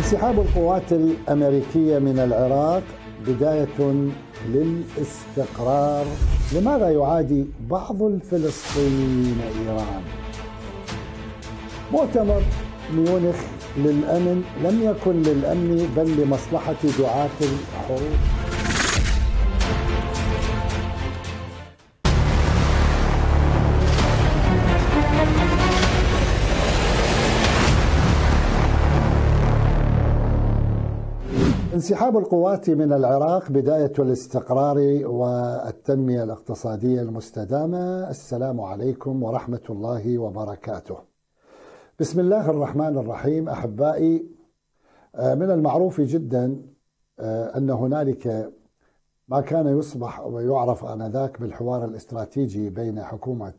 انسحاب القوات الامريكيه من العراق بدايه للاستقرار لماذا يعادي بعض الفلسطينيين ايران مؤتمر ميونخ للامن لم يكن للامن بل لمصلحه دعاه الحروب انسحاب القوات من العراق بداية الاستقرار والتنمية الاقتصادية المستدامة السلام عليكم ورحمة الله وبركاته بسم الله الرحمن الرحيم أحبائي آه، من المعروف جدا آه، أن هنالك ما كان يصبح ويعرف آنذاك بالحوار الاستراتيجي بين حكومة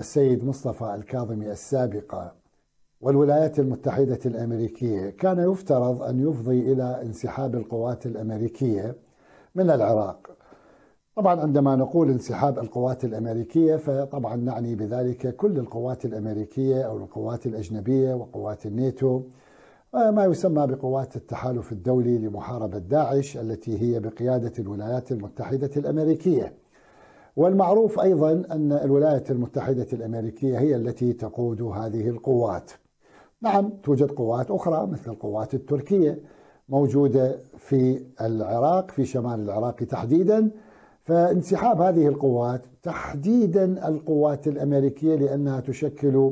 السيد مصطفى الكاظمي السابقة والولايات المتحدة الأمريكية كان يفترض أن يفضي إلى انسحاب القوات الأمريكية من العراق طبعا عندما نقول انسحاب القوات الأمريكية فطبعا نعني بذلك كل القوات الأمريكية أو القوات الأجنبية وقوات الناتو ما يسمى بقوات التحالف الدولي لمحاربة داعش التي هي بقيادة الولايات المتحدة الأمريكية والمعروف أيضا أن الولايات المتحدة الأمريكية هي التي تقود هذه القوات نعم توجد قوات أخرى مثل القوات التركية موجودة في العراق في شمال العراق تحديدا فانسحاب هذه القوات تحديدا القوات الأمريكية لأنها تشكل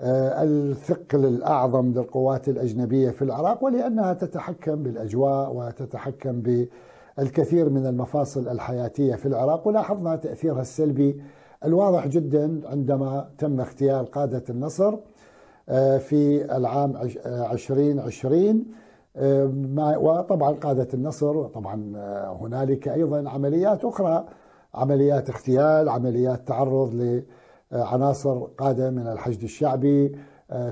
آه، الثقل الأعظم للقوات الأجنبية في العراق ولأنها تتحكم بالأجواء وتتحكم بالكثير من المفاصل الحياتية في العراق ولاحظنا تأثيرها السلبي الواضح جدا عندما تم اغتيال قادة النصر آه، في العام 2020 آه، آه، وطبعا قادة النصر وطبعا هنالك أيضا عمليات أخرى عمليات اغتيال عمليات تعرض لعناصر قادة من الحشد الشعبي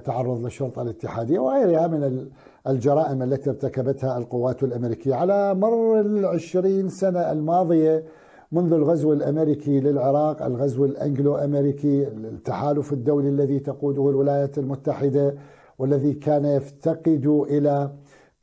تعرض للشرطة الاتحادية وغيرها من الجرائم التي ارتكبتها القوات الأمريكية على مر العشرين سنة الماضية منذ الغزو الامريكي للعراق، الغزو الانجلو امريكي، التحالف الدولي الذي تقوده الولايات المتحده والذي كان يفتقد الى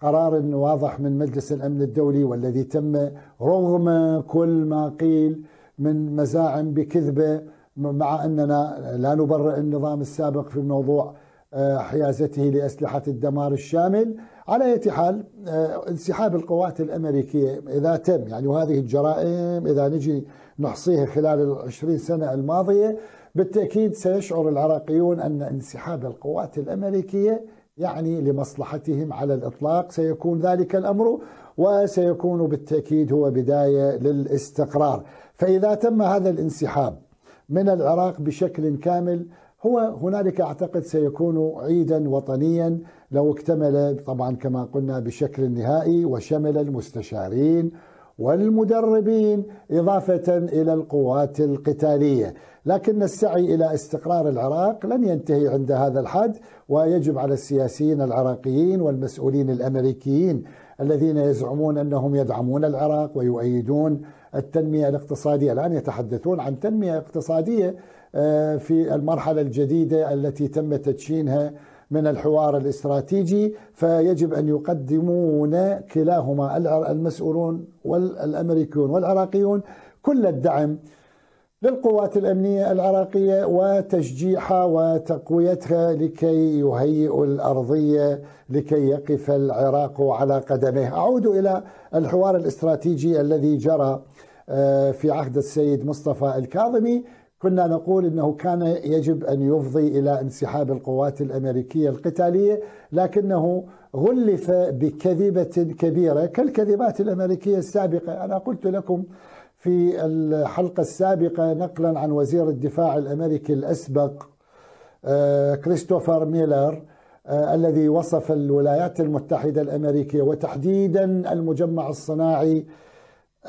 قرار واضح من مجلس الامن الدولي والذي تم رغم كل ما قيل من مزاعم بكذبه مع اننا لا نبرئ النظام السابق في موضوع آه، حيازته لاسلحه الدمار الشامل على أي حال آه، انسحاب القوات الأمريكية إذا تم يعني وهذه الجرائم إذا نجي نحصيها خلال ال 20 سنة الماضية بالتأكيد سيشعر العراقيون أن انسحاب القوات الأمريكية يعني لمصلحتهم على الإطلاق سيكون ذلك الأمر وسيكون بالتأكيد هو بداية للاستقرار فإذا تم هذا الانسحاب من العراق بشكل كامل هو هنالك اعتقد سيكون عيدا وطنيا لو اكتمل طبعا كما قلنا بشكل نهائي وشمل المستشارين والمدربين اضافه الى القوات القتاليه، لكن السعي الى استقرار العراق لن ينتهي عند هذا الحد ويجب على السياسيين العراقيين والمسؤولين الامريكيين الذين يزعمون انهم يدعمون العراق ويؤيدون التنميه الاقتصاديه، الان يتحدثون عن تنميه اقتصاديه آه، في المرحلة الجديدة التي تم تدشينها من الحوار الاستراتيجي فيجب أن يقدمون كلاهما المسؤولون والأمريكيون والعراقيون كل الدعم للقوات الأمنية العراقية وتشجيعها وتقويتها لكي يهيئوا الأرضية لكي يقف العراق على قدمه أعود إلى الحوار الاستراتيجي الذي جرى آه، في عهد السيد مصطفى الكاظمي كنا نقول انه كان يجب ان يفضي الى انسحاب القوات الامريكيه القتاليه لكنه غلف بكذبه كبيره كالكذبات الامريكيه السابقه، انا قلت لكم في الحلقه السابقه نقلا عن وزير الدفاع الامريكي الاسبق آه، كريستوفر ميلر آه، الذي وصف الولايات المتحده الامريكيه وتحديدا المجمع الصناعي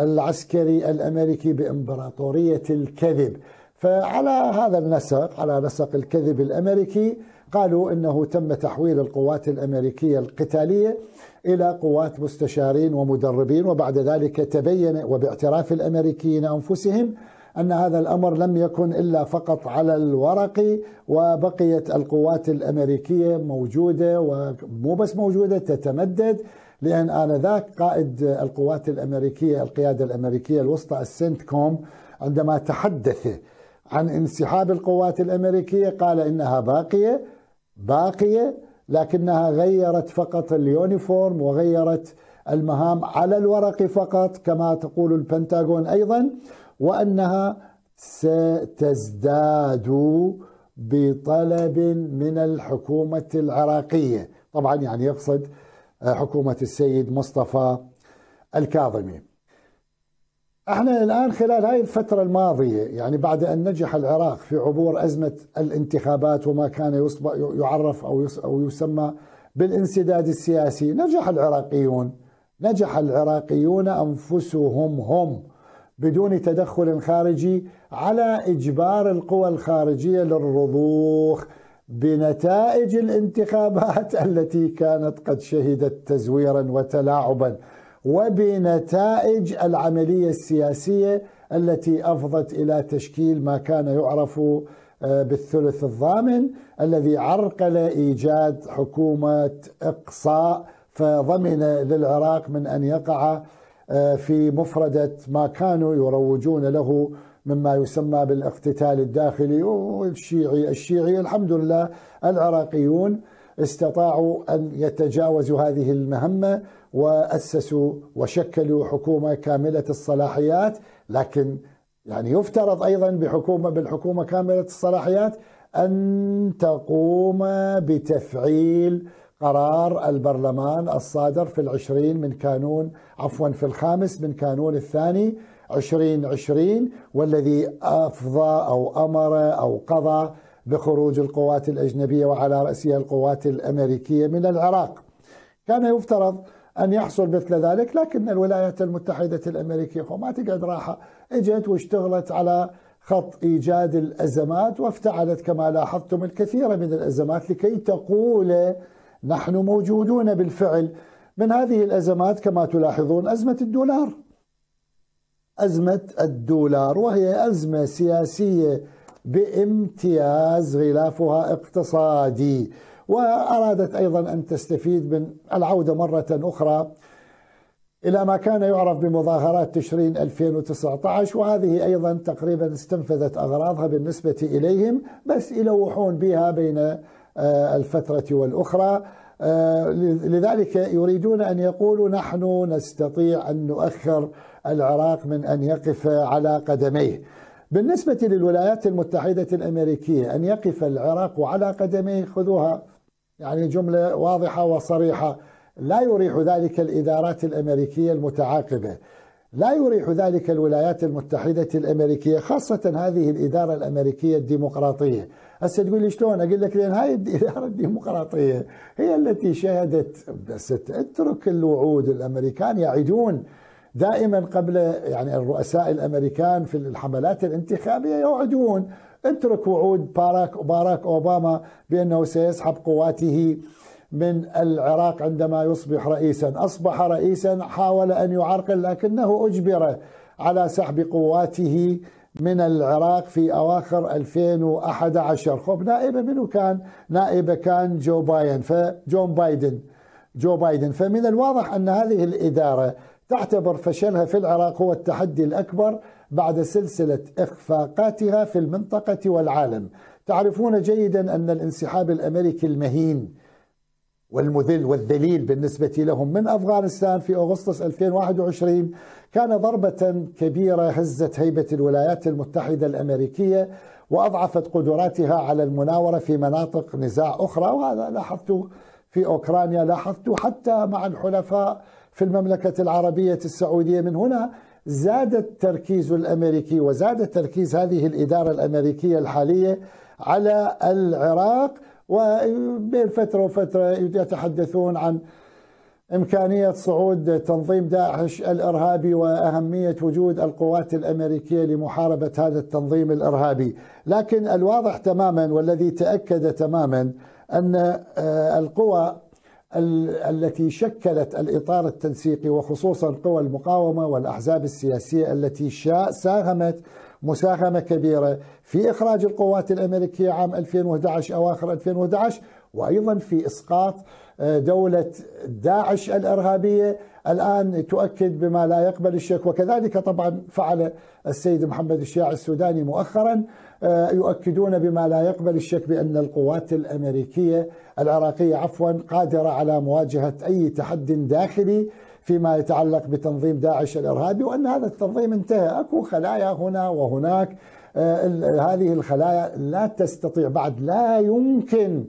العسكري الامريكي بامبراطوريه الكذب. فعلى هذا النسق على نسق الكذب الامريكي قالوا انه تم تحويل القوات الامريكيه القتاليه الى قوات مستشارين ومدربين وبعد ذلك تبين وباعتراف الامريكيين انفسهم ان هذا الامر لم يكن الا فقط على الورق وبقيت القوات الامريكيه موجوده ومو بس موجوده تتمدد لان انذاك قائد القوات الامريكيه القياده الامريكيه الوسطى السنت كوم عندما تحدث عن انسحاب القوات الامريكيه قال انها باقيه باقيه لكنها غيرت فقط اليونيفورم وغيرت المهام على الورق فقط كما تقول البنتاغون ايضا وانها ستزداد بطلب من الحكومه العراقيه طبعا يعني يقصد حكومه السيد مصطفى الكاظمي احنا الان خلال هاي الفتره الماضيه يعني بعد ان نجح العراق في عبور ازمه الانتخابات وما كان يعرف او او يسمى بالانسداد السياسي، نجح العراقيون نجح العراقيون انفسهم هم بدون تدخل خارجي على اجبار القوى الخارجيه للرضوخ بنتائج الانتخابات التي كانت قد شهدت تزويرا وتلاعبا وبنتائج العمليه السياسيه التي افضت الى تشكيل ما كان يعرف آه، بالثلث الضامن الذي عرقل ايجاد حكومه اقصاء فضمن للعراق من ان يقع آه، في مفرده ما كانوا يروجون له مما يسمى بالاقتتال الداخلي والشيعي الشيعي الحمد لله العراقيون استطاعوا ان يتجاوزوا هذه المهمه وأسسوا وشكلوا حكومة كاملة الصلاحيات لكن يعني يفترض أيضا بحكومة بالحكومة كاملة الصلاحيات أن تقوم بتفعيل قرار البرلمان الصادر في العشرين من كانون عفوا في الخامس من كانون الثاني عشرين عشرين والذي أفضى أو أمر أو قضى بخروج القوات الأجنبية وعلى رأسها القوات الأمريكية من العراق كان يفترض أن يحصل مثل ذلك لكن الولايات المتحدة الأمريكية ما تقعد راحة اجت واشتغلت على خط إيجاد الأزمات وافتعلت كما لاحظتم الكثير من الأزمات لكي تقول نحن موجودون بالفعل من هذه الأزمات كما تلاحظون أزمة الدولار أزمة الدولار وهي أزمة سياسية بامتياز غلافها اقتصادي وأرادت أيضا أن تستفيد من العودة مرة أخرى إلى ما كان يعرف بمظاهرات تشرين 2019 وهذه أيضا تقريبا استنفذت أغراضها بالنسبة إليهم بس يلوحون بها بين آه، الفترة والأخرى آه، لذلك يريدون أن يقولوا نحن نستطيع أن نؤخر العراق من أن يقف على قدميه بالنسبة للولايات المتحدة الأمريكية أن يقف العراق على قدميه خذوها يعني جملة واضحة وصريحة لا يريح ذلك الإدارات الأمريكية المتعاقبة لا يريح ذلك الولايات المتحدة الأمريكية خاصة هذه الإدارة الأمريكية الديمقراطية هسه تقول لي شلون اقول لك لان هاي الاداره الديمقراطيه هي التي شهدت بس اترك الوعود الامريكان يعدون دائما قبل يعني الرؤساء الامريكان في الحملات الانتخابيه يوعدون اترك وعود باراك باراك اوباما بانه سيسحب قواته من العراق عندما يصبح رئيسا، اصبح رئيسا حاول ان يعرقل لكنه اجبر على سحب قواته من العراق في اواخر 2011 خب نائبه منو كان؟ نائبه كان جو باين فجون بايدن جو بايدن فمن الواضح ان هذه الاداره تعتبر فشلها في العراق هو التحدي الاكبر بعد سلسلة إخفاقاتها في المنطقة والعالم تعرفون جيدا أن الانسحاب الأمريكي المهين والمذل والذليل بالنسبة لهم من أفغانستان في أغسطس 2021 كان ضربة كبيرة هزت هيبة الولايات المتحدة الأمريكية وأضعفت قدراتها على المناورة في مناطق نزاع أخرى وهذا لاحظته في أوكرانيا لاحظته حتى مع الحلفاء في المملكة العربية السعودية من هنا زاد التركيز الامريكي وزاد تركيز هذه الاداره الامريكيه الحاليه على العراق وبين فتره وفتره يتحدثون عن إمكانية صعود تنظيم داعش الإرهابي وأهمية وجود القوات الأمريكية لمحاربة هذا التنظيم الإرهابي لكن الواضح تماما والذي تأكد تماما أن آه، القوى التي شكلت الاطار التنسيقي وخصوصا قوى المقاومه والاحزاب السياسيه التي ساهمت مساهمه كبيره في اخراج القوات الامريكيه عام 2011 اواخر 2011 وايضا في اسقاط آه، دولة داعش الإرهابية الآن تؤكد بما لا يقبل الشك وكذلك طبعا فعل السيد محمد الشياع السوداني مؤخرا آه، يؤكدون بما لا يقبل الشك بأن القوات الأمريكية العراقية عفوا قادرة على مواجهة أي تحد داخلي فيما يتعلق بتنظيم داعش الإرهابي وأن هذا التنظيم انتهى أكو خلايا هنا وهناك آه، هذه الخلايا لا تستطيع بعد لا يمكن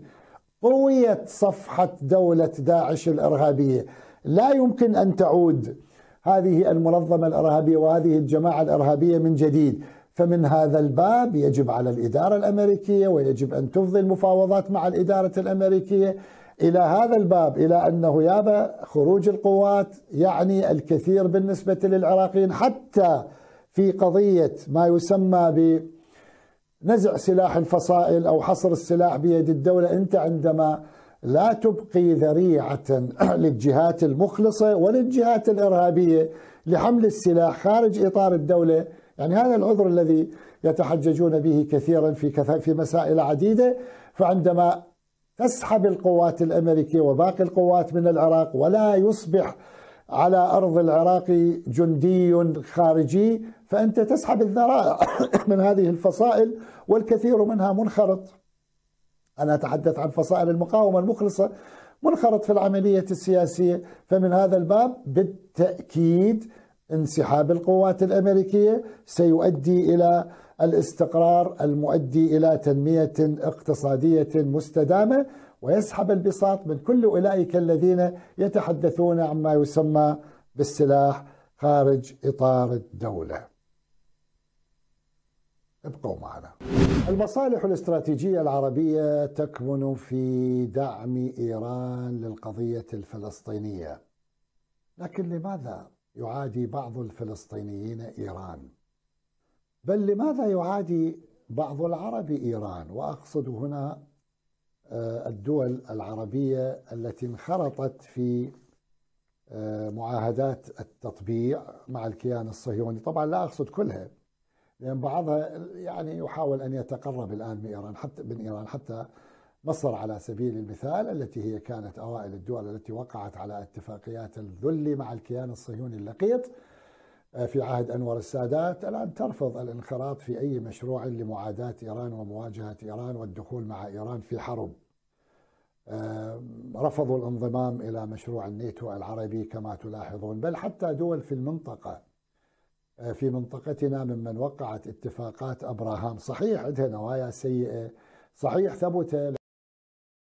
قويت صفحة دولة داعش الإرهابية لا يمكن أن تعود هذه المنظمة الإرهابية وهذه الجماعة الإرهابية من جديد فمن هذا الباب يجب على الإدارة الأمريكية ويجب أن تفضي المفاوضات مع الإدارة الأمريكية إلى هذا الباب إلى أنه يابا خروج القوات يعني الكثير بالنسبة للعراقيين حتى في قضية ما يسمى ب نزع سلاح الفصائل او حصر السلاح بيد الدوله انت عندما لا تبقي ذريعه للجهات المخلصه وللجهات الارهابيه لحمل السلاح خارج اطار الدوله يعني هذا العذر الذي يتحججون به كثيرا في في مسائل عديده فعندما تسحب القوات الامريكيه وباقي القوات من العراق ولا يصبح على ارض العراق جندي خارجي فأنت تسحب الذرائع من هذه الفصائل والكثير منها منخرط أنا أتحدث عن فصائل المقاومة المخلصة منخرط في العملية السياسية فمن هذا الباب بالتأكيد انسحاب القوات الأمريكية سيؤدي إلى الاستقرار المؤدي إلى تنمية اقتصادية مستدامة ويسحب البساط من كل أولئك الذين يتحدثون عما يسمى بالسلاح خارج إطار الدولة ابقوا معنا المصالح الاستراتيجية العربية تكمن في دعم إيران للقضية الفلسطينية لكن لماذا يعادي بعض الفلسطينيين إيران؟ بل لماذا يعادي بعض العرب إيران؟ وأقصد هنا آه، الدول العربية التي انخرطت في آه، معاهدات التطبيع مع الكيان الصهيوني طبعا لا أقصد كلها لأن يعني بعضها يعني يحاول أن يتقرب الآن بإيران حتى من إيران حتى مصر على سبيل المثال التي هي كانت أوائل الدول التي وقعت على اتفاقيات الذل مع الكيان الصهيوني اللقيط آه، في عهد أنور السادات الآن ترفض الانخراط في أي مشروع لمعاداة إيران ومواجهة إيران والدخول مع إيران في حرب آه، رفضوا الانضمام إلى مشروع الناتو العربي كما تلاحظون بل حتى دول في المنطقة في منطقتنا ممن وقعت اتفاقات ابراهام، صحيح عندها نوايا سيئه، صحيح ثبت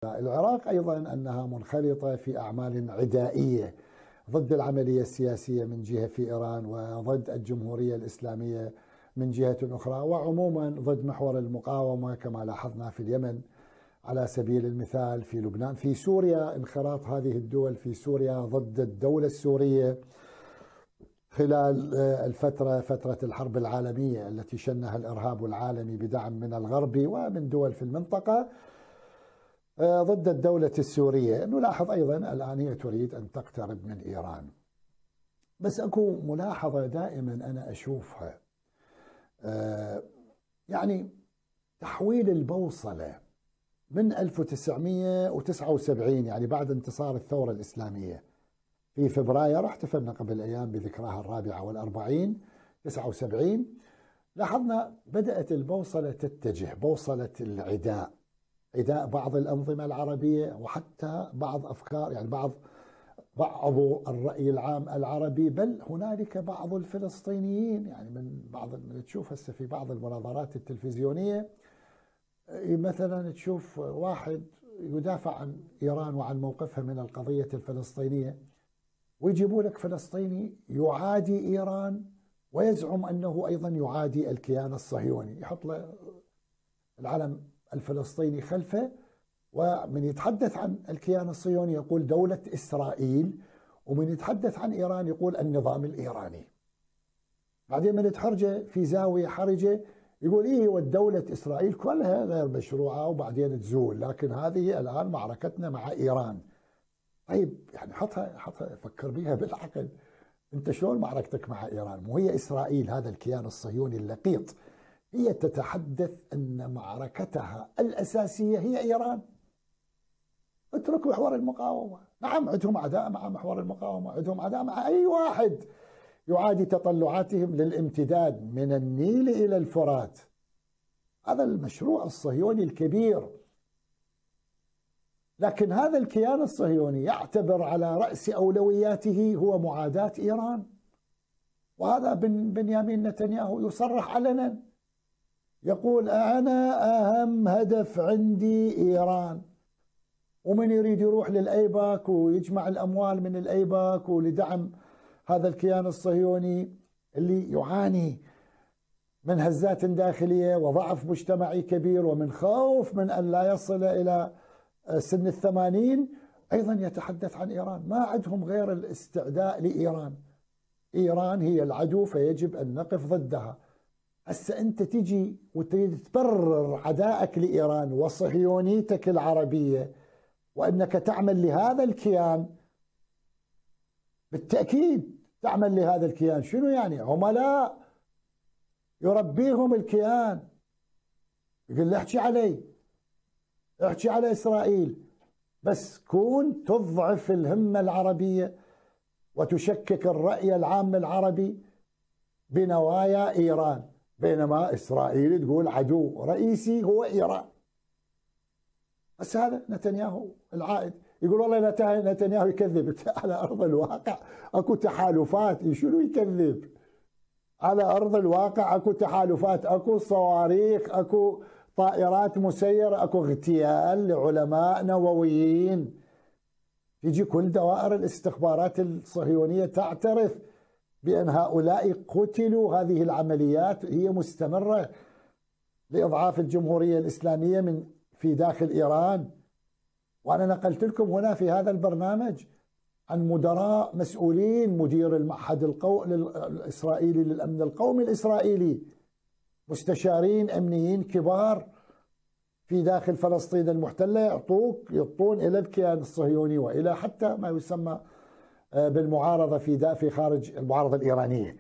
العراق ايضا انها منخرطه في اعمال عدائيه ضد العمليه السياسيه من جهه في ايران وضد الجمهوريه الاسلاميه من جهه اخرى وعموما ضد محور المقاومه كما لاحظنا في اليمن على سبيل المثال في لبنان في سوريا انخراط هذه الدول في سوريا ضد الدوله السوريه خلال آه، الفترة فترة الحرب العالمية التي شنها الإرهاب العالمي بدعم من الغرب ومن دول في المنطقة آه، ضد الدولة السورية نلاحظ أيضا الآن هي تريد أن تقترب من إيران بس أكو ملاحظة دائما أنا أشوفها آه، يعني تحويل البوصلة من 1979 يعني بعد انتصار الثورة الإسلامية في فبراير احتفلنا قبل أيام بذكراها الرابعة والأربعين 79 لاحظنا بدأت البوصلة تتجه بوصلة العداء عداء بعض الأنظمة العربية وحتى بعض أفكار يعني بعض بعض الرأي العام العربي بل هنالك بعض الفلسطينيين يعني من بعض من تشوف هسه في بعض المناظرات التلفزيونية إيه، مثلا تشوف واحد يدافع عن إيران وعن موقفها من القضية الفلسطينية ويجيبوا لك فلسطيني يعادي ايران ويزعم انه ايضا يعادي الكيان الصهيوني يحط له العلم الفلسطيني خلفه ومن يتحدث عن الكيان الصهيوني يقول دولة إسرائيل ومن يتحدث عن إيران يقول النظام الإيراني بعدين من تحرجه في زاوية حرجة يقول إيه والدولة إسرائيل كلها غير مشروعة وبعدين تزول لكن هذه الآن معركتنا مع إيران طيب يعني حطها حطها فكر بيها بالعقل انت شلون معركتك مع ايران وهي اسرائيل هذا الكيان الصهيوني اللقيط هي تتحدث ان معركتها الاساسيه هي ايران اترك محور المقاومه نعم عندهم عداء مع محور المقاومه عندهم عداء مع اي واحد يعادي تطلعاتهم للامتداد من النيل الى الفرات هذا المشروع الصهيوني الكبير لكن هذا الكيان الصهيوني يعتبر على رأس أولوياته هو معاداة إيران وهذا بن بنيامين نتنياهو يصرح علنا يقول أنا أهم هدف عندي إيران ومن يريد يروح للأيباك ويجمع الأموال من الأيباك ولدعم هذا الكيان الصهيوني اللي يعاني من هزات داخلية وضعف مجتمعي كبير ومن خوف من أن لا يصل إلى سن الثمانين أيضا يتحدث عن إيران ما عندهم غير الاستعداء لإيران إيران هي العدو فيجب أن نقف ضدها هسه أنت تجي وتريد تبرر عدائك لإيران وصهيونيتك العربية وأنك تعمل لهذا الكيان بالتأكيد تعمل لهذا الكيان شنو يعني عملاء يربيهم الكيان يقول له احكي علي احكي على إسرائيل بس كون تضعف الهمة العربية وتشكك الرأي العام العربي بنوايا إيران بينما إسرائيل تقول عدو رئيسي هو إيران بس هذا نتنياهو العائد يقول والله نتنياهو يكذب على أرض الواقع أكو تحالفات شنو يكذب على أرض الواقع أكو تحالفات أكو صواريخ أكو طائرات مسيرة أكو اغتيال لعلماء نوويين يجي كل دوائر الاستخبارات الصهيونية تعترف بأن هؤلاء قتلوا هذه العمليات هي مستمرة لإضعاف الجمهورية الإسلامية من في داخل إيران وأنا نقلت لكم هنا في هذا البرنامج عن مدراء مسؤولين مدير المعهد القو... الإسرائيلي للأمن القومي الإسرائيلي مستشارين امنيين كبار في داخل فلسطين المحتله يعطوك يعطون الى الكيان الصهيوني والى حتى ما يسمى آه، بالمعارضه في في خارج المعارضه الايرانيه.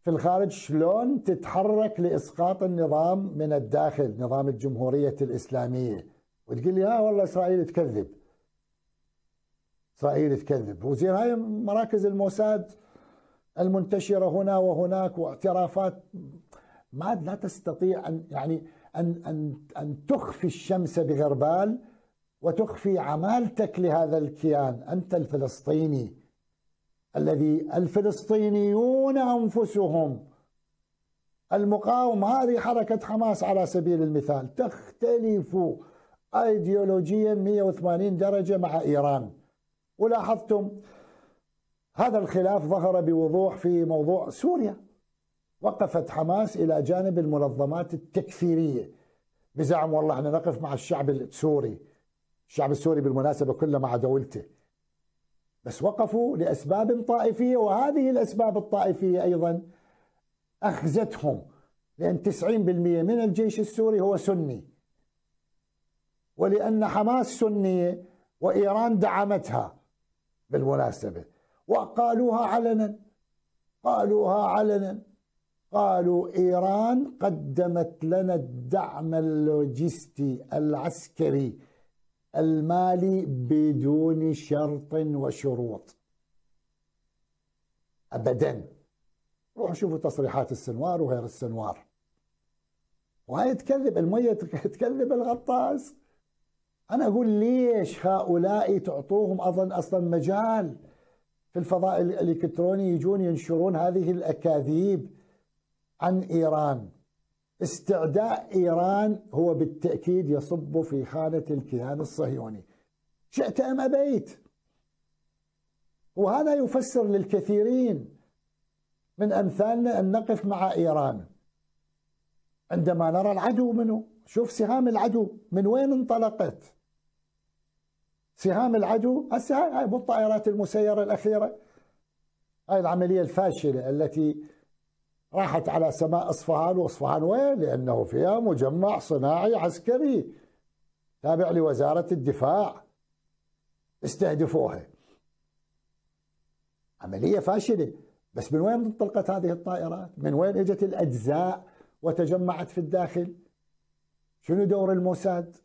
في الخارج شلون تتحرك لاسقاط النظام من الداخل، نظام الجمهوريه الاسلاميه، وتقول لي ها آه، والله اسرائيل تكذب. اسرائيل تكذب، وزين هاي مراكز الموساد المنتشره هنا وهناك واعترافات ما لا تستطيع ان يعني ان ان ان تخفي الشمس بغربال وتخفي عمالتك لهذا الكيان، انت الفلسطيني الذي الفلسطينيون انفسهم المقاومه هذه حركه حماس على سبيل المثال تختلف ايديولوجيا 180 درجه مع ايران ولاحظتم هذا الخلاف ظهر بوضوح في موضوع سوريا وقفت حماس إلى جانب المنظمات التكفيرية بزعم والله احنا نقف مع الشعب السوري الشعب السوري بالمناسبة كله مع دولته بس وقفوا لأسباب طائفية وهذه الأسباب الطائفية أيضا أخزتهم لأن 90% من الجيش السوري هو سني ولأن حماس سنية وإيران دعمتها بالمناسبة وقالوها علنا قالوها علنا قالوا إيران قدمت لنا الدعم اللوجستي العسكري المالي بدون شرط وشروط أبدا روحوا شوفوا تصريحات السنوار وغير السنوار وهي تكذب المية تكذب الغطاس أنا أقول ليش هؤلاء تعطوهم أظن أصلا مجال في الفضاء الإلكتروني يجون ينشرون هذه الأكاذيب عن إيران استعداء إيران هو بالتأكيد يصب في خانة الكيان الصهيوني شئت أم أبيت وهذا يفسر للكثيرين من أمثالنا أن نقف مع إيران عندما نرى العدو منه شوف سهام العدو من وين انطلقت سهام العدو هسه هاي مو الطائرات المسيرة الأخيرة هاي العملية الفاشلة التي راحت على سماء اصفهان واصفهان وين؟ لانه فيها مجمع صناعي عسكري تابع لوزاره الدفاع استهدفوها عمليه فاشله بس من وين انطلقت هذه الطائرات؟ من وين اجت الاجزاء وتجمعت في الداخل؟ شنو دور الموساد؟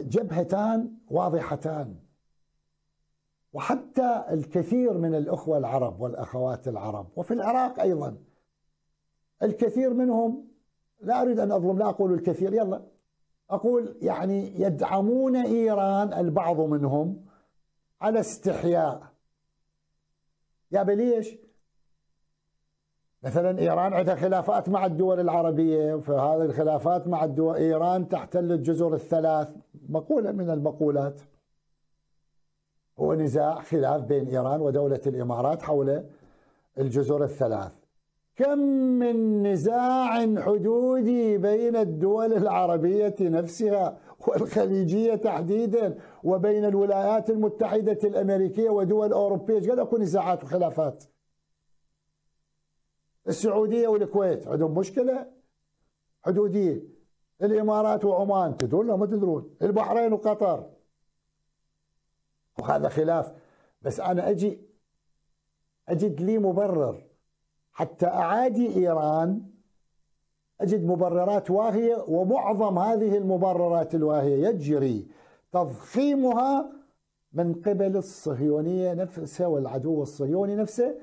جبهتان واضحتان وحتى الكثير من الأخوة العرب والأخوات العرب وفي العراق أيضا الكثير منهم لا أريد أن أظلم لا أقول الكثير يلا أقول يعني يدعمون إيران البعض منهم على استحياء يا بليش مثلا إيران عندها خلافات مع الدول العربية فهذه الخلافات مع الدول إيران تحتل الجزر الثلاث مقولة من المقولات ونزاع خلاف بين إيران ودولة الإمارات حول الجزر الثلاث كم من نزاع حدودي بين الدول العربية نفسها والخليجية تحديدا وبين الولايات المتحدة الأمريكية ودول أوروبية قد أكو نزاعات وخلافات السعودية والكويت عندهم مشكلة حدودية الإمارات وعمان تدرون ولا ما تدرون البحرين وقطر وهذا خلاف بس أنا أجي أجد لي مبرر حتى أعادي إيران أجد مبررات واهية ومعظم هذه المبررات الواهية يجري تضخيمها من قبل الصهيونية نفسها والعدو الصهيوني نفسه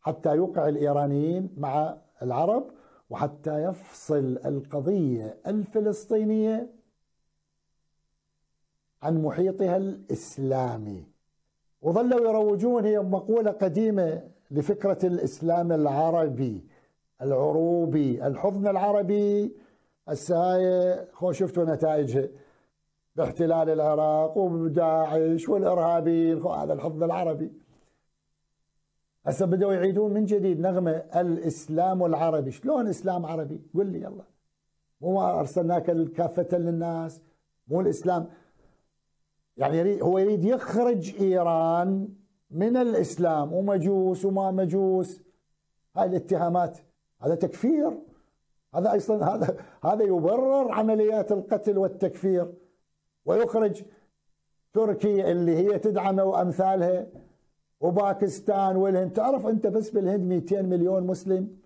حتى يوقع الإيرانيين مع العرب وحتى يفصل القضية الفلسطينية عن محيطها الإسلامي وظلوا يروجون هي مقولة قديمة لفكرة الإسلام العربي العروبي الحضن العربي السهاية خو شفتوا نتائجها باحتلال العراق وداعش والارهابيين هذا الحضن العربي هسه بدأوا يعيدون من جديد نغمة الإسلام العربي شلون إسلام عربي قل لي يلا مو ما أرسلناك كافة للناس مو الإسلام يعني يريد هو يريد يخرج إيران من الإسلام ومجوس وما مجوس هاي الاتهامات هذا تكفير هذا أيضا هذا هذا يبرر عمليات القتل والتكفير ويخرج تركيا اللي هي تدعمه وأمثالها وباكستان والهند تعرف أنت بس بالهند 200 مليون مسلم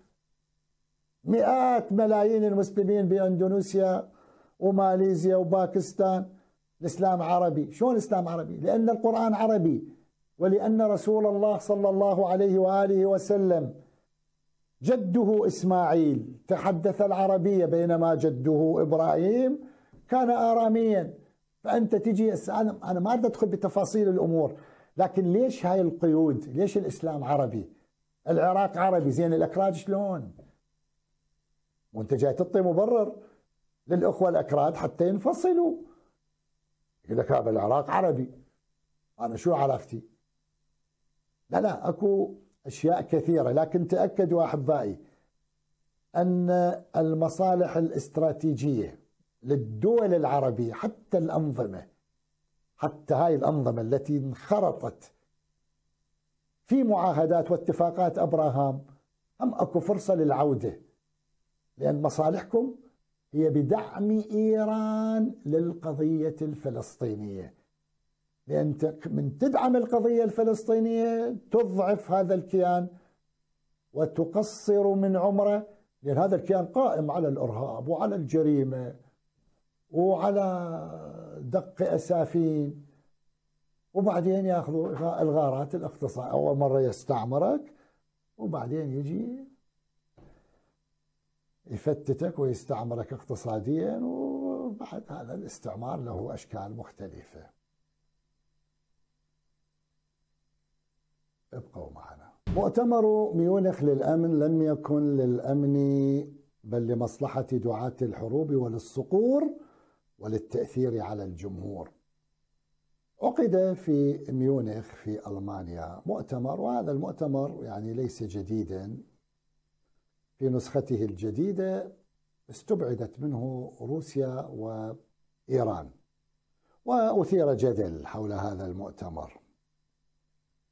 مئات ملايين المسلمين باندونيسيا وماليزيا وباكستان الإسلام عربي شلون الإسلام عربي لأن القرآن عربي ولأن رسول الله صلى الله عليه وآله وسلم جده إسماعيل تحدث العربية بينما جده إبراهيم كان آراميا فأنت تجي أنا أنا ما أريد أدخل بتفاصيل الأمور لكن ليش هاي القيود ليش الإسلام عربي العراق عربي زين الأكراد شلون وانت جاي تعطي مبرر للأخوة الأكراد حتى ينفصلوا اذا كان العراق عربي انا شو علاقتي؟ لا لا اكو اشياء كثيره لكن تاكدوا احبائي ان المصالح الاستراتيجيه للدول العربيه حتى الانظمه حتى هاي الانظمه التي انخرطت في معاهدات واتفاقات ابراهام هم اكو فرصه للعوده لان مصالحكم هي بدعم إيران للقضية الفلسطينية لأن من تدعم القضية الفلسطينية تضعف هذا الكيان وتقصر من عمره لأن هذا الكيان قائم على الإرهاب وعلى الجريمة وعلى دق أسافين وبعدين ياخذوا الغارات الاقتصادية أول مرة يستعمرك وبعدين يجي يفتتك ويستعمرك اقتصاديا وبعد هذا الاستعمار له أشكال مختلفة ابقوا معنا مؤتمر ميونخ للأمن لم يكن للأمن بل لمصلحة دعاة الحروب وللصقور وللتأثير على الجمهور عقد في ميونخ في ألمانيا مؤتمر وهذا المؤتمر يعني ليس جديدا في نسخته الجديدة استبعدت منه روسيا وإيران وأثير جدل حول هذا المؤتمر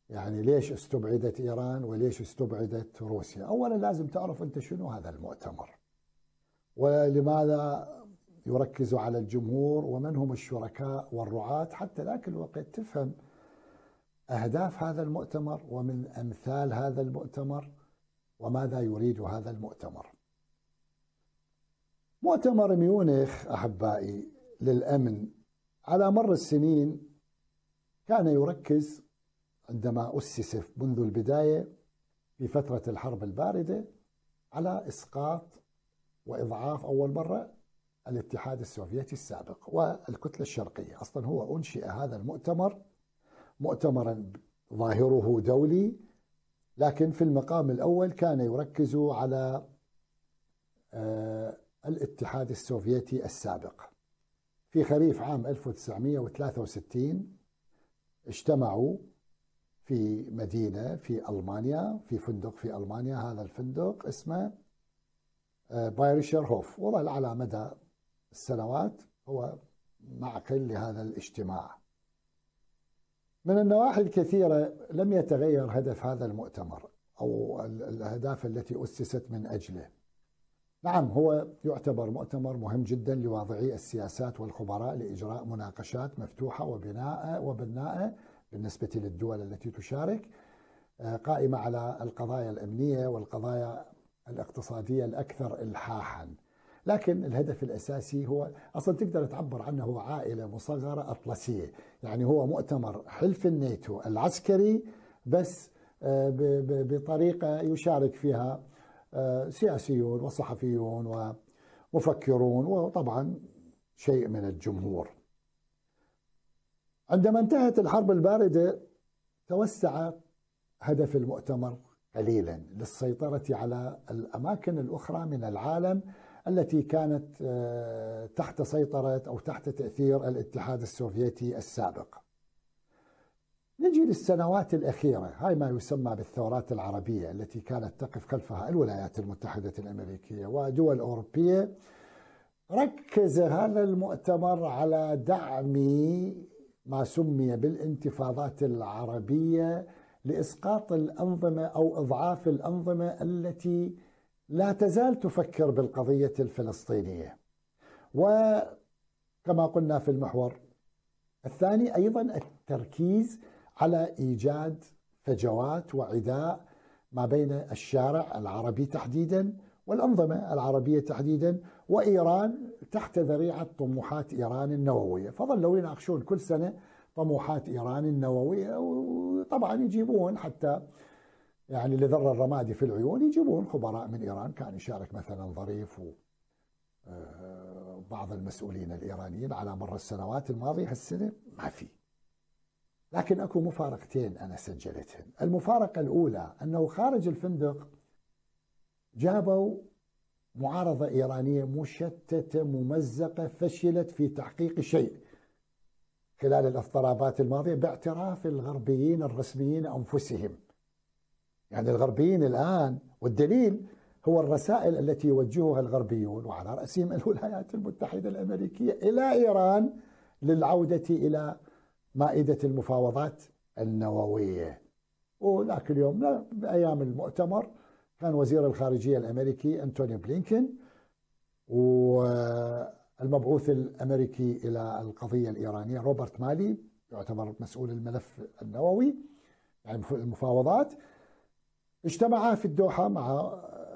يعني ليش استبعدت إيران وليش استبعدت روسيا أولا لازم تعرف أنت شنو هذا المؤتمر ولماذا يركز على الجمهور ومن هم الشركاء والرعاة حتى ذاك الوقت تفهم أهداف هذا المؤتمر ومن أمثال هذا المؤتمر وماذا يريد هذا المؤتمر مؤتمر ميونخ أحبائي للأمن على مر السنين كان يركز عندما أسس منذ البداية في فترة الحرب الباردة على إسقاط وإضعاف أول مرة الاتحاد السوفيتي السابق والكتلة الشرقية أصلا هو أنشئ هذا المؤتمر مؤتمرا ظاهره دولي لكن في المقام الأول كان يركز على آه، الاتحاد السوفيتي السابق في خريف عام 1963 اجتمعوا في مدينة في ألمانيا في فندق في ألمانيا هذا الفندق اسمه آه، بايرشير هوف وظل على مدى السنوات هو معقل لهذا الاجتماع من النواحي الكثيرة لم يتغير هدف هذا المؤتمر أو الأهداف التي أسست من أجله نعم هو يعتبر مؤتمر مهم جدا لواضعي السياسات والخبراء لإجراء مناقشات مفتوحة وبناء وبناءة بالنسبة للدول التي تشارك آه، قائمة على القضايا الأمنية والقضايا الاقتصادية الأكثر إلحاحاً لكن الهدف الأساسي هو أصلا تقدر تعبر عنه هو عائلة مصغرة أطلسية يعني هو مؤتمر حلف الناتو العسكري بس آه، بطريقة يشارك فيها آه، سياسيون وصحفيون ومفكرون وطبعا شيء من الجمهور عندما انتهت الحرب الباردة توسع هدف المؤتمر قليلا للسيطرة على الأماكن الأخرى من العالم التي كانت آه، تحت سيطرة أو تحت تأثير الاتحاد السوفيتي السابق نجي للسنوات الأخيرة هاي ما يسمى بالثورات العربية التي كانت تقف خلفها الولايات المتحدة الأمريكية ودول أوروبية ركز هذا المؤتمر على دعم ما سمي بالانتفاضات العربية لإسقاط الأنظمة أو إضعاف الأنظمة التي لا تزال تفكر بالقضية الفلسطينية وكما قلنا في المحور الثاني أيضا التركيز على إيجاد فجوات وعداء ما بين الشارع العربي تحديدا والأنظمة العربية تحديدا وإيران تحت ذريعة طموحات إيران النووية فظلوا يناقشون كل سنة طموحات إيران النووية وطبعا يجيبون حتى يعني لذر الرمادي في العيون يجيبون خبراء من ايران كان يشارك مثلا ظريف و آه، بعض المسؤولين الايرانيين على مر السنوات الماضيه هالسنه ما في لكن اكو مفارقتين انا سجلتهن المفارقه الاولى انه خارج الفندق جابوا معارضه ايرانيه مشتته ممزقه فشلت في تحقيق شيء خلال الاضطرابات الماضيه باعتراف الغربيين الرسميين انفسهم يعني الغربيين الآن والدليل هو الرسائل التي يوجهها الغربيون وعلى رأسهم الولايات المتحدة الأمريكية إلى إيران للعودة إلى مائدة المفاوضات النووية وذاك اليوم لا بأيام المؤتمر كان وزير الخارجية الأمريكي أنتوني بلينكن والمبعوث الأمريكي إلى القضية الإيرانية روبرت مالي يعتبر مسؤول الملف النووي يعني المفاوضات اجتمعا في الدوحة مع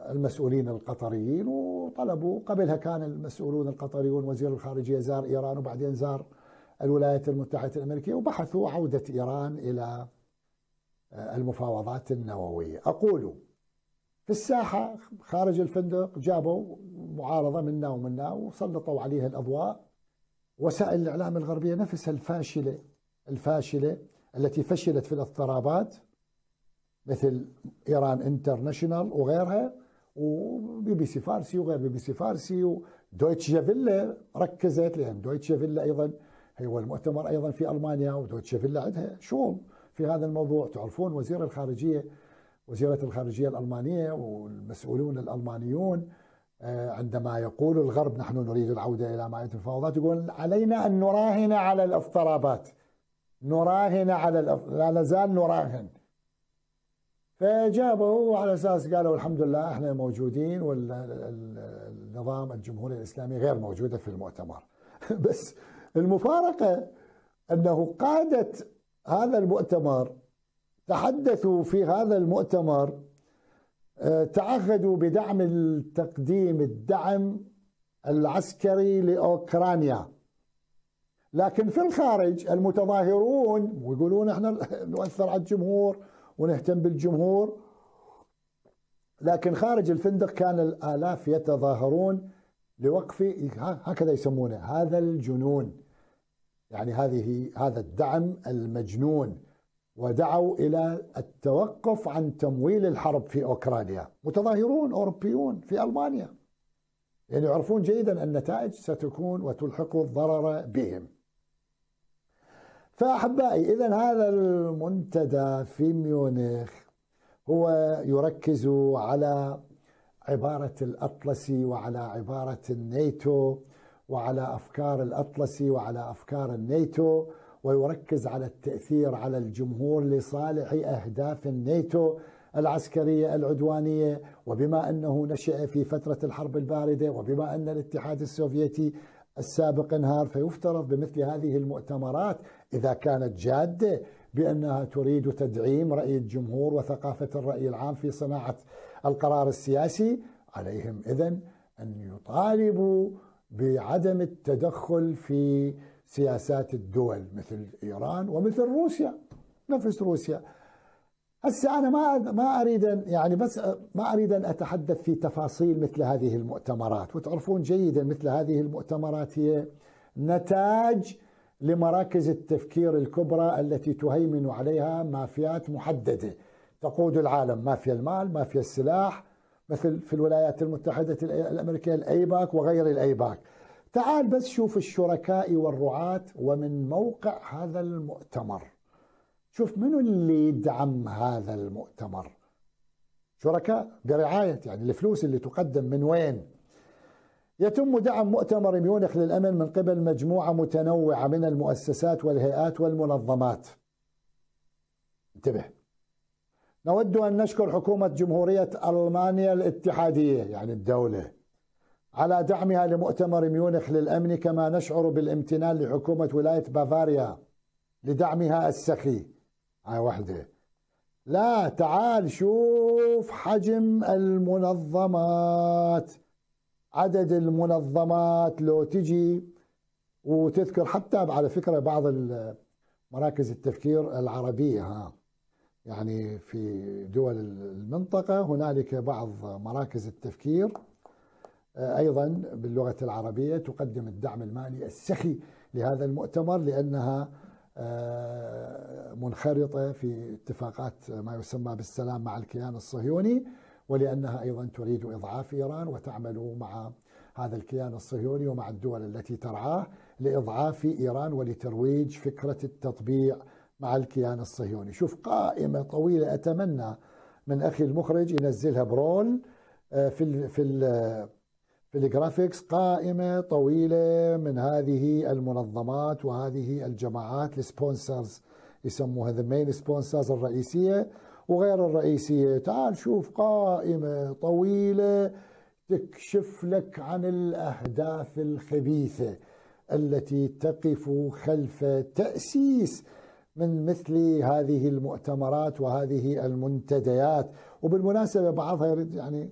المسؤولين القطريين وطلبوا قبلها كان المسؤولون القطريون وزير الخارجية زار إيران وبعدين زار الولايات المتحدة الأمريكية وبحثوا عودة إيران إلى آه، المفاوضات النووية أقول في الساحة خارج الفندق جابوا معارضة منا ومنا وسلطوا عليها الأضواء وسائل الإعلام الغربية نفسها الفاشلة الفاشلة التي فشلت في الاضطرابات مثل ايران انترناشونال وغيرها وبي بي سي فارسي وغير بي بي سي فارسي ودويتشه فيلا ركزت لان دويتشه فيلا ايضا هو المؤتمر ايضا في المانيا ودويتشه فيلا عندها شغل في هذا الموضوع تعرفون وزير الخارجيه وزيره الخارجيه الالمانيه والمسؤولون الالمانيون آه، عندما يقول الغرب نحن نريد العوده الى مائده المفاوضات يقول علينا ان نراهن على الاضطرابات نراهن على الأف... لا نزال نراهن فجابوا على اساس قالوا الحمد لله احنا موجودين والنظام الجمهوري الاسلامي غير موجوده في المؤتمر بس المفارقه انه قاده هذا المؤتمر تحدثوا في هذا المؤتمر آه، تعهدوا بدعم تقديم الدعم العسكري لاوكرانيا لكن في الخارج المتظاهرون ويقولون احنا نؤثر على الجمهور ونهتم بالجمهور لكن خارج الفندق كان الآلاف يتظاهرون لوقف هكذا يسمونه هذا الجنون يعني هذه هذا الدعم المجنون ودعوا الى التوقف عن تمويل الحرب في اوكرانيا، متظاهرون اوروبيون في المانيا. يعني يعرفون جيدا النتائج ستكون وتلحق الضرر بهم. فأحبائي إذا هذا المنتدى في ميونخ هو يركز على عبارة الأطلسي وعلى عبارة الناتو وعلى أفكار الأطلسي وعلى أفكار الناتو ويركز على التأثير على الجمهور لصالح أهداف الناتو العسكرية العدوانية وبما أنه نشأ في فترة الحرب الباردة وبما أن الاتحاد السوفيتي السابق انهار فيفترض بمثل هذه المؤتمرات اذا كانت جاده بانها تريد تدعيم راي الجمهور وثقافه الراي العام في صناعه القرار السياسي عليهم اذن ان يطالبوا بعدم التدخل في سياسات الدول مثل ايران ومثل روسيا نفس روسيا هسه انا ما ما اريد يعني بس ما اريد ان اتحدث في تفاصيل مثل هذه المؤتمرات وتعرفون جيدا مثل هذه المؤتمرات هي نتاج لمراكز التفكير الكبرى التي تهيمن عليها مافيات محدده تقود العالم مافيا المال مافيا السلاح مثل في الولايات المتحده الامريكيه الايباك وغير الايباك تعال بس شوف الشركاء والرعاة ومن موقع هذا المؤتمر شوف منو اللي يدعم هذا المؤتمر شركاء برعاية يعني الفلوس اللي تقدم من وين يتم دعم مؤتمر ميونخ للأمن من قبل مجموعة متنوعة من المؤسسات والهيئات والمنظمات انتبه نود أن نشكر حكومة جمهورية ألمانيا الاتحادية يعني الدولة على دعمها لمؤتمر ميونخ للأمن كما نشعر بالامتنان لحكومة ولاية بافاريا لدعمها السخي على وحدة لا تعال شوف حجم المنظمات عدد المنظمات لو تجي وتذكر حتى على فكرة بعض مراكز التفكير العربية ها يعني في دول المنطقة هنالك بعض مراكز التفكير آه، أيضا باللغة العربية تقدم الدعم المالي السخي لهذا المؤتمر لأنها آه، منخرطة في اتفاقات ما يسمى بالسلام مع الكيان الصهيوني ولأنها أيضا تريد إضعاف إيران وتعمل مع هذا الكيان الصهيوني ومع الدول التي ترعاه لإضعاف إيران ولترويج فكرة التطبيع مع الكيان الصهيوني شوف قائمة طويلة أتمنى من أخي المخرج ينزلها برول في آه، الـ في ال في الجرافيكس قائمة طويلة من هذه المنظمات وهذه الجماعات السبونسرز يسموها ذا مين سبونسرز الرئيسية وغير الرئيسية تعال شوف قائمة طويلة تكشف لك عن الأهداف الخبيثة التي تقف خلف تأسيس من مثل هذه المؤتمرات وهذه المنتديات وبالمناسبة بعضها يعني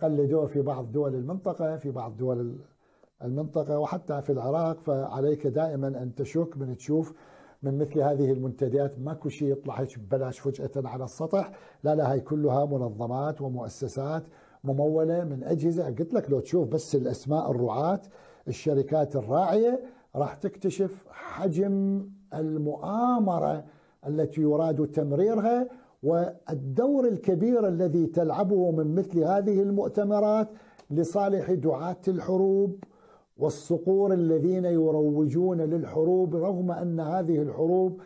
قلدوه في بعض دول المنطقة في بعض دول المنطقة وحتى في العراق فعليك دائما أن تشك من تشوف من مثل هذه المنتديات ماكو شيء يطلع هيك ببلاش فجأة على السطح لا لا هاي كلها منظمات ومؤسسات ممولة من أجهزة قلت لك لو تشوف بس الأسماء الرعاة الشركات الراعية راح تكتشف حجم المؤامرة التي يراد تمريرها والدور الكبير الذي تلعبه من مثل هذه المؤتمرات لصالح دعاة الحروب والصقور الذين يروجون للحروب رغم ان هذه الحروب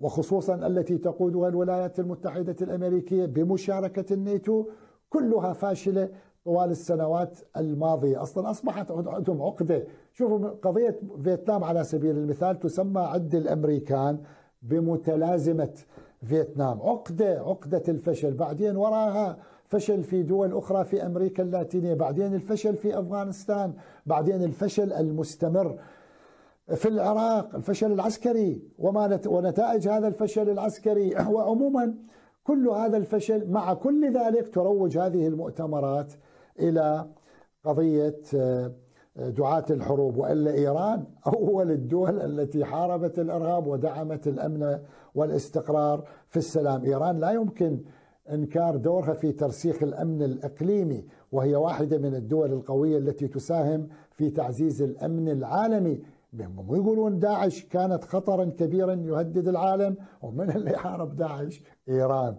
وخصوصا التي تقودها الولايات المتحده الامريكيه بمشاركه الناتو كلها فاشله طوال السنوات الماضيه، اصلا اصبحت عندهم عقده، شوفوا قضيه فيتنام على سبيل المثال تسمى عند الامريكان بمتلازمه فيتنام عقدة عقدة الفشل بعدين وراها فشل في دول أخرى في أمريكا اللاتينية بعدين الفشل في أفغانستان بعدين الفشل المستمر في العراق الفشل العسكري وما ونتائج هذا الفشل العسكري وعموما كل هذا الفشل مع كل ذلك تروج هذه المؤتمرات إلى قضية آه، دعاة الحروب والا ايران اول الدول التي حاربت الارهاب ودعمت الامن والاستقرار في السلام، ايران لا يمكن انكار دورها في ترسيخ الامن الاقليمي وهي واحده من الدول القويه التي تساهم في تعزيز الامن العالمي هم يقولون داعش كانت خطرا كبيرا يهدد العالم ومن اللي حارب داعش ايران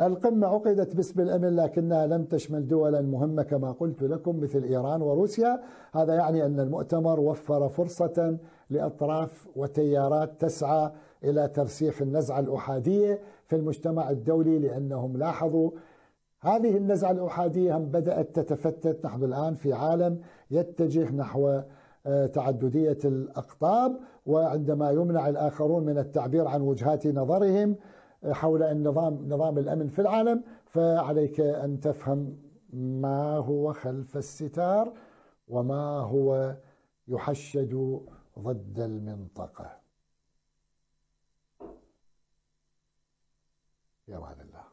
القمة عقدت باسم الأمن لكنها لم تشمل دولا مهمة كما قلت لكم مثل إيران وروسيا هذا يعني أن المؤتمر وفر فرصة لأطراف وتيارات تسعى إلى ترسيخ النزعة الأحادية في المجتمع الدولي لأنهم لاحظوا هذه النزعة الأحادية هم بدأت تتفتت نحن الآن في عالم يتجه نحو آه، تعددية الأقطاب وعندما يمنع الآخرون من التعبير عن وجهات نظرهم حول النظام نظام الأمن في العالم فعليك أن تفهم ما هو خلف الستار وما هو يحشد ضد المنطقة يا الله